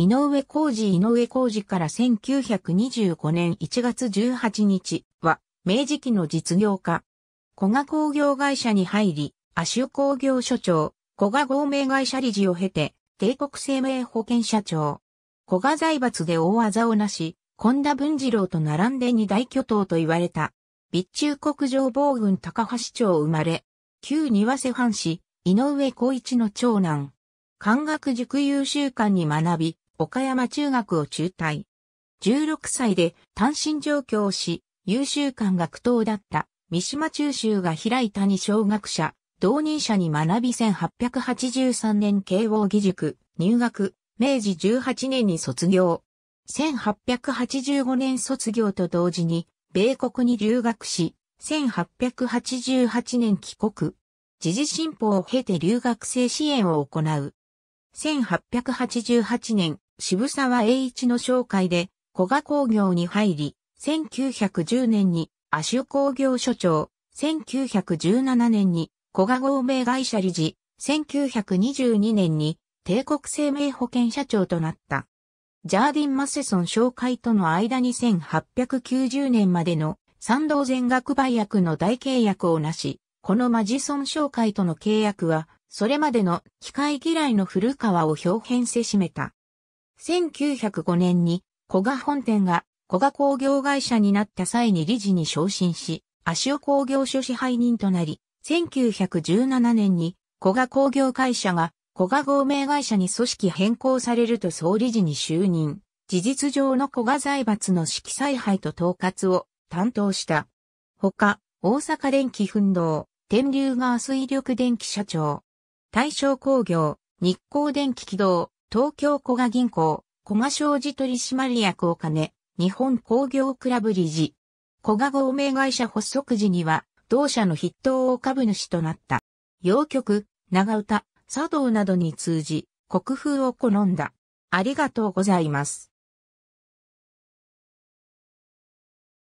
井上浩二井上浩二から1925年1月18日は、明治期の実業家。古賀工業会社に入り、阿修工業所長、古賀合名会社理事を経て、帝国生命保険社長。古賀財閥で大技をなし、本田文次郎と並んで二大巨頭と言われた。備中国上防軍高橋町生まれ、旧庭瀬藩士、井上光一の長男。漢学塾優秀館に学び、岡山中学を中退。16歳で単身上京し、優秀感学等だった三島中州が開いたに小学者、同人者に学び1883年慶応義塾、入学、明治18年に卒業。1885年卒業と同時に、米国に留学し、1888年帰国。時事新報を経て留学生支援を行う。1888年、渋沢栄一の紹介で、古賀工業に入り、1910年に足尾工業所長、1917年に古賀合名会社理事、1922年に帝国生命保険社長となった。ジャーディン・マセソン紹介との間に1890年までの賛同全額売約の大契約をなし、このマジソン紹介との契約は、それまでの機械嫌いの古川を表現せしめた。1905年に古賀本店が古賀工業会社になった際に理事に昇進し、足尾工業所支配人となり、1917年に古賀工業会社が古賀合名会社に組織変更されると総理事に就任。事実上の古賀財閥の指揮采配と統括を担当した。ほか、大阪電気奮闘、天竜川水力電気社長、大正工業、日光電気軌道、東京小賀銀行、小賀商事取締役を兼ね、日本工業クラブ理事。小賀合名会社発足時には、同社の筆頭を株主となった。洋曲、長唄、茶道などに通じ、国風を好んだ。ありがとうございます。